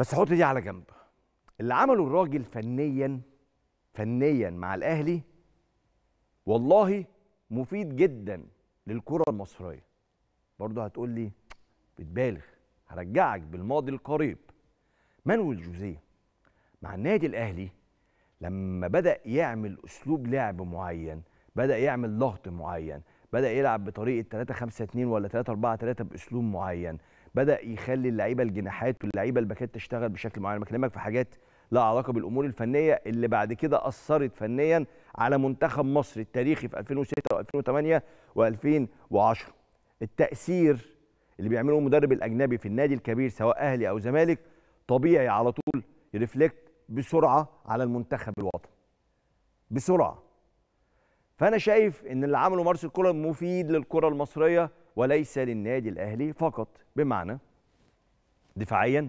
بس حط دي على جنب اللي عمله الراجل فنيا فنيا مع الاهلي والله مفيد جدا للكره المصريه برضه هتقول لي بتبالغ هرجعك بالماضي القريب مانويل جوزيه مع النادي الاهلي لما بدا يعمل اسلوب لعب معين بدا يعمل ضغط معين بدا يلعب بطريقه 3 5 2 ولا 3 4 3 باسلوب معين بدا يخلي اللعيبه الجناحات واللعيبه الباكات تشتغل بشكل معين بكلمك في حاجات لها علاقه بالامور الفنيه اللي بعد كده اثرت فنيا على منتخب مصر التاريخي في 2006 و2008 و2010 التاثير اللي بيعمله المدرب الاجنبي في النادي الكبير سواء اهلي او زمالك طبيعي على طول يرفلكت بسرعه على المنتخب الوطني بسرعه فانا شايف ان اللي عمله مارسيل كولر مفيد للكره المصريه وليس للنادي الاهلي فقط بمعنى دفاعيا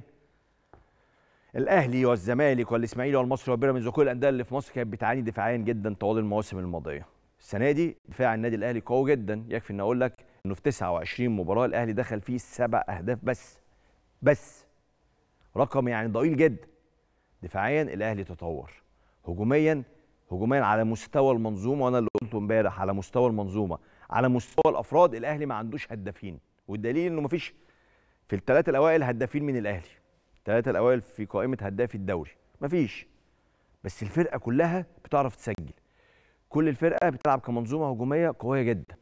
الاهلي والزمالك والاسماعيلي والمصري وبيراميدز وكل الانديه اللي في مصر كانت بتعاني دفاعيا جدا طوال المواسم الماضيه السنه دي دفاع النادي الاهلي قوي جدا يكفي ان اقول لك انه في 29 مباراه الاهلي دخل فيه سبع اهداف بس بس رقم يعني ضئيل جدا دفاعيا الاهلي تطور هجوميا هجوميا على مستوى المنظومه وانا اللي قلته امبارح على مستوى المنظومه على مستوى الافراد الاهلي ما عندوش هدافين والدليل انه ما فيش في الثلاثه الاوائل هدافين من الاهلي الثلاثه الاوائل في قائمه هدافي الدوري ما فيش بس الفرقه كلها بتعرف تسجل كل الفرقه بتلعب كمنظومه هجوميه قويه جدا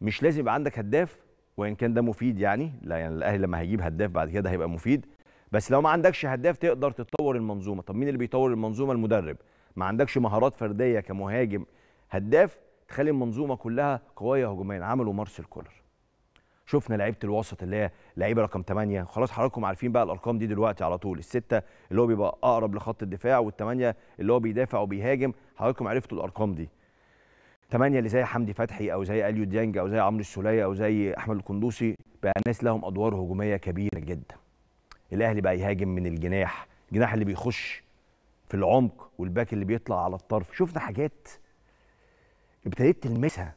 مش لازم يبقى عندك هداف وان كان ده مفيد يعني لا يعني الاهلي لما هيجيب هداف بعد كده هيبقى مفيد بس لو ما عندكش هداف تقدر تطور المنظومه طب مين اللي بيطور المنظومه المدرب ما عندكش مهارات فرديه كمهاجم هداف تخلي المنظومه كلها قويه هجوميا عملوا مارسيل كولر شفنا لعيبه الوسط اللي هي لعيبه رقم 8 خلاص حضراتكم عارفين بقى الارقام دي دلوقتي على طول السته اللي هو بيبقى اقرب لخط الدفاع والثمانيه اللي هو بيدافع وبيهاجم حضراتكم عرفتوا الارقام دي ثمانية اللي زي حمدي فتحي او زي اليو ديانج او زي عمرو السوليه او زي احمد القندوسي بقى ناس لهم ادوار هجوميه كبيره جدا الاهلي بقى يهاجم من الجناح الجناح اللي بيخش في العمق والباك اللي بيطلع على الطرف شفنا حاجات ابتديت تلمسها